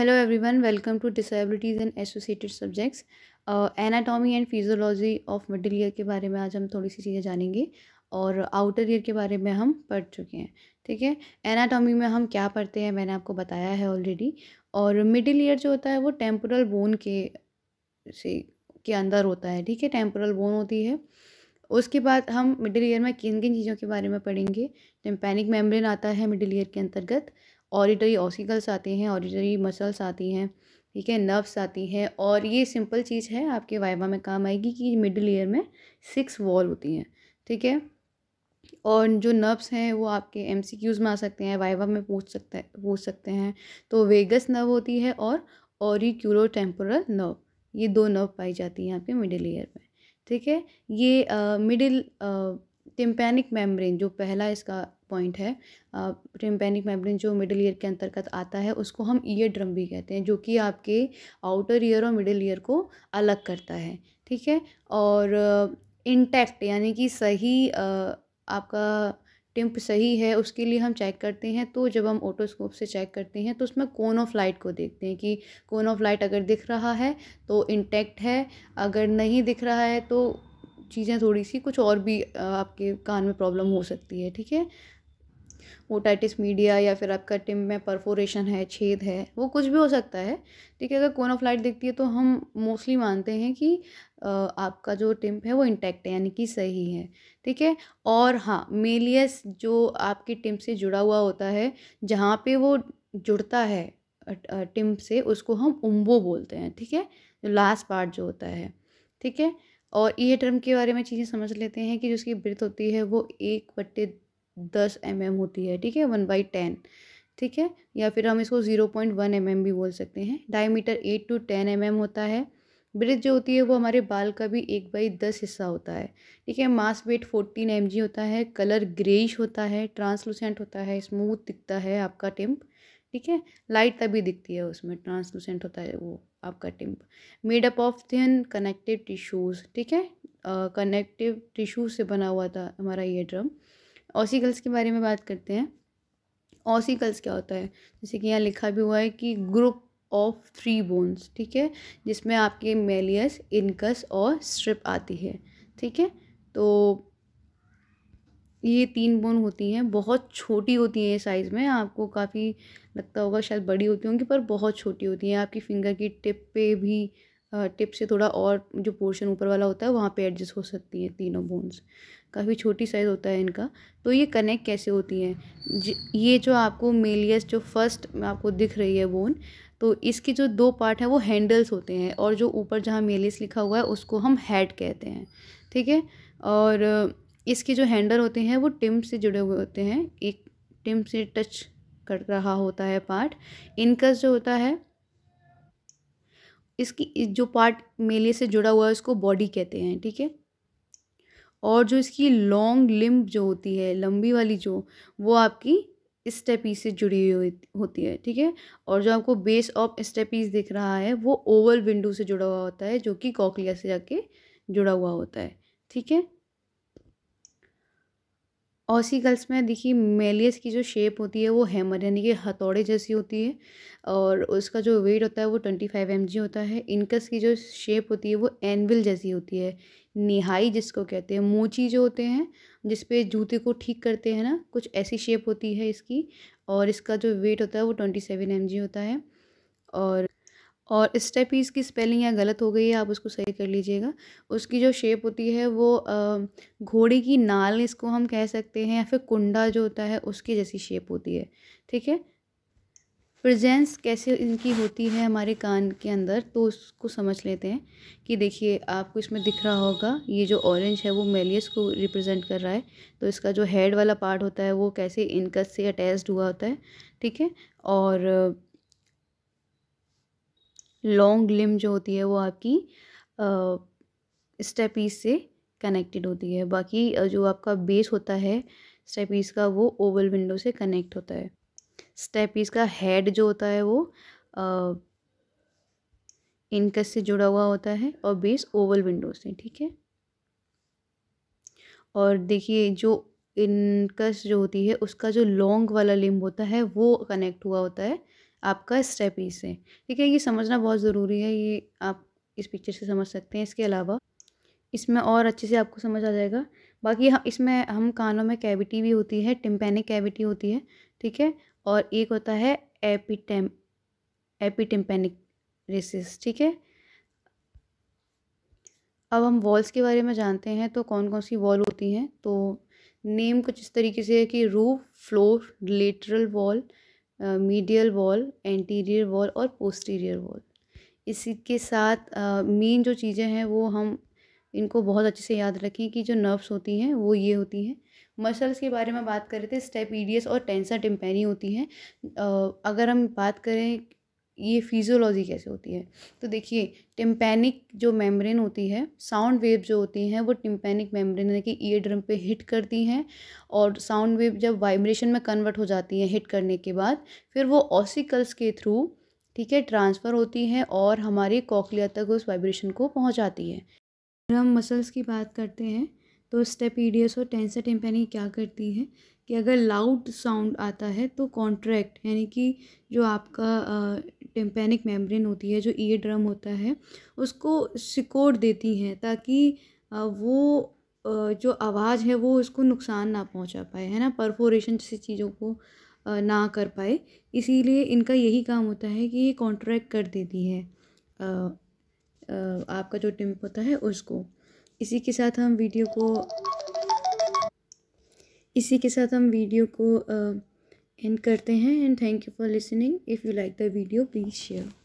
every one welcome to disabilities and associated subjects anatomy and physiology of middle ear के बारे में आज हम थोड़ी सी चीज़ें जानेंगे और आउटर ईयर के बारे में हम पढ़ चुके हैं ठीक है एनाटॉमी में हम क्या पढ़ते हैं मैंने आपको बताया है ऑलरेडी और मिडिल ईयर जो होता है वो टेम्पोरल बोन के से के अंदर होता है ठीक है टेम्पोरल बोन होती है उसके बाद हम मिडिल ईयर में किन किन चीज़ों के बारे में पढ़ेंगे जब पैनिक मेम्ब्रेन आता है मिडिल ईयर के अंतर्गत ऑडिटरी ऑसिकल्स आते हैं ऑडिटरी मसल्स आती हैं ठीक है नर्व्स आती हैं और ये सिंपल चीज़ है आपके वाइवा में काम आएगी कि मिडिल ईयर में सिक्स वॉल होती हैं ठीक है और जो नर्व्स हैं वो आपके एम सी क्यूज़ में आ सकते हैं वाइवा में पूछ सकते हैं पूछ सकते हैं तो वेगस नर्व होती है और ऑरिक्यूरो टेम्पोरल नर्व ये दो नर्व पाई जाती हैं आपके मिडिल ईयर में ठीक है ये मिडिल टिम्पैनिक मेम्ब्रेन जो पहला इसका पॉइंट है टिम्पैनिक मेम्ब्रेन जो मिडिल ईयर के अंतर्गत आता है उसको हम ईयर ड्रम भी कहते हैं जो कि आपके आउटर ईयर और मिडिल ईयर को अलग करता है ठीक है और इंटैक्ट यानी कि सही आपका टिम्प सही है उसके लिए हम चेक करते हैं तो जब हम ओटोस्कोप से चेक करते हैं तो उसमें कोन ऑफ लाइट को देखते हैं कि कोन ऑफ लाइट अगर दिख रहा है तो इंटैक्ट है अगर नहीं दिख रहा है तो चीज़ें थोड़ी सी कुछ और भी आपके कान में प्रॉब्लम हो सकती है ठीक है टाइटिस मीडिया या फिर आपका टिम में परफोरेशन है छेद है वो कुछ भी हो सकता है ठीक है अगर कोन ऑफ लाइट दिखती है तो हम मोस्टली मानते हैं कि आपका जो टिम्प है वो इंटैक्ट है यानी कि सही है ठीक है और हाँ मेलियस जो आपके टिम से जुड़ा हुआ होता है जहाँ पे वो जुड़ता है टिम्प से उसको हम उम्बो बोलते हैं ठीक है जो लास्ट पार्ट जो होता है ठीक है और ये e टर्म के बारे में चीज़ें समझ लेते हैं कि जो उसकी होती है वो एक बट्टे दस एम एम होती है ठीक है वन बाई टेन ठीक है या फिर हम इसको zero point one M M भी बोल सकते हैं diameter eight two ten M M होता है ब्रेथ जो होती है वो हमारे बाल का भी एक बाई दस हिस्सा होता है ठीक है mass weight fourteen M G होता है कलर ग्रेइश होता है ट्रांसलूसेंट होता है स्मूथ दिखता है आपका टेम्प ठीक है लाइट तभी दिखती है उसमें ट्रांसलूसेंट होता है वो आपका टिम्प made up of thin connective tissues ठीक है कनेक्टिव टिश्यू से बना हुआ था हमारा ये ड्रम ऑसिकल्स के बारे में बात करते हैं ऑसिकल्स क्या होता है जैसे कि यहाँ लिखा भी हुआ है कि ग्रुप ऑफ थ्री बोन्स ठीक है जिसमें आपके मेलियस इनकस और स्ट्रिप आती है ठीक है तो ये तीन बोन होती हैं बहुत छोटी होती हैं साइज़ में आपको काफ़ी लगता होगा शायद बड़ी होती होंगी पर बहुत छोटी होती हैं आपकी फिंगर की टिप पे भी टिप से थोड़ा और जो पोर्शन ऊपर वाला होता है वहाँ पे एडजस्ट हो सकती हैं तीनों बोन्स काफ़ी छोटी साइज़ होता है इनका तो ये कनेक्ट कैसे होती हैं ये जो आपको मेलियस जो फर्स्ट आपको दिख रही है बोन तो इसके जो दो पार्ट हैं वो हैंडल्स होते हैं और जो ऊपर जहाँ मेलियस लिखा हुआ है उसको हम हैड कहते हैं ठीक है और इसके जो हैंडल होते हैं वो टिम से जुड़े हुए होते हैं एक टिम से टच कर रहा होता है पार्ट इनकस जो होता है इसकी जो पार्ट मेले से जुड़ा हुआ है उसको बॉडी कहते हैं ठीक है और जो इसकी लॉन्ग लिम्ब जो होती है लंबी वाली जो वो आपकी स्टेपी से जुड़ी हुई होती है ठीक है और जो आपको बेस ऑफ स्टेपीज दिख रहा है वो ओवल विंडो से जुड़ा हुआ होता है जो कि कॉकलिया से जाके जुड़ा हुआ होता है ठीक है ऑसी गर्ल्स में देखिए मेलियस की जो शेप होती है वो हैमर यानी कि हथौड़े जैसी होती है और उसका जो वेट होता है वो ट्वेंटी फाइव एम जी होता है इनकस की जो शेप होती है वो एनविल जैसी होती है निहाई जिसको कहते हैं मोची जो होते हैं जिसपे जूते को ठीक करते हैं ना कुछ ऐसी शेप होती है इसकी और इसका जो वेट होता है वो ट्वेंटी सेवन एम जी होता है और और स्टेपीज़ की स्पेलिंग यहाँ गलत हो गई है आप उसको सही कर लीजिएगा उसकी जो शेप होती है वो घोड़े की नाल इसको हम कह सकते हैं या फिर कुंडा जो होता है उसकी जैसी शेप होती है ठीक है प्रजेंस कैसे इनकी होती है हमारे कान के अंदर तो उसको समझ लेते हैं कि देखिए आपको इसमें दिख रहा होगा ये जो ऑरेंज है वो मेलियस को रिप्रेजेंट कर रहा है तो इसका जो हेड वाला पार्ट होता है वो कैसे इनकस से अटैच्ड हुआ होता है ठीक है और लॉन्ग लिम्ब जो होती है वो आपकी स्टेपीज से कनेक्टेड होती है बाकी जो आपका बेस होता है स्टेपीज का वो ओवल विंडो से कनेक्ट होता है स्टेपीज का हेड जो होता है वो इनकस से जुड़ा हुआ होता है और बेस ओवल विंडो से ठीक है और देखिए जो इनकस जो होती है उसका जो लॉन्ग वाला लिम्ब होता है वो कनेक्ट हुआ होता है आपका स्टेप इज से ठीक है ये समझना बहुत ज़रूरी है ये आप इस पिक्चर से समझ सकते हैं इसके अलावा इसमें और अच्छे से आपको समझ आ जाएगा बाकी इसमें हम कानों में कैविटी भी होती है टिम्पेनिक कैविटी होती है ठीक है और एक होता है एपिटेम एपिटिम्पेनिक रेसिस ठीक है अब हम वॉल्स के बारे में जानते हैं तो कौन कौन सी वॉल होती हैं तो नेम कुछ इस तरीके से है कि roof floor lateral wall medial wall anterior wall और पोस्टीरियर वॉल इसी के साथ मेन जो चीज़ें हैं वो हम इनको बहुत अच्छे से याद रखें कि जो नर्व्स होती हैं वो ये होती हैं मसल्स के बारे में बात कर रहे थे स्टेपीडियस और टेंसर टिम्पेनी होती हैं अगर हम बात करें ये फिज़ियोलॉजी कैसे होती है तो देखिए टिम्पैनिक जो मेम्ब्रेन होती है साउंड वेव जो होती हैं वो टिम्पैनिक मेम्ब्रेन यानी कि ईयर ड्रम पे हिट करती हैं और साउंड वेव जब वाइब्रेशन में कन्वर्ट हो जाती हैं हिट करने के बाद फिर वो ऑसिकल्स के थ्रू ठीक है ट्रांसफ़र होती हैं और हमारी कॉकलिया तक उस वाइब्रेशन को पहुँचाती है अगर हम मसल्स की बात करते हैं तो स्टेप और टेंसर टिम्पैनिक क्या करती है कि अगर लाउड साउंड आता है तो कॉन्ट्रैक्ट यानी कि जो आपका टिम्पेनिक मेम्ब्रेन होती है जो ईयर ड्रम होता है उसको सिकोड़ देती हैं ताकि वो जो आवाज़ है वो उसको नुकसान ना पहुंचा पाए है ना परफोरेशन जैसी चीज़ों को ना कर पाए इसीलिए इनका यही काम होता है कि ये कॉन्ट्रैक्ट कर देती है आपका जो टिम्प होता है उसको इसी के साथ हम वीडियो को इसी के साथ हम वीडियो को आ, एंड करते हैं and thank you for listening if you like the video please share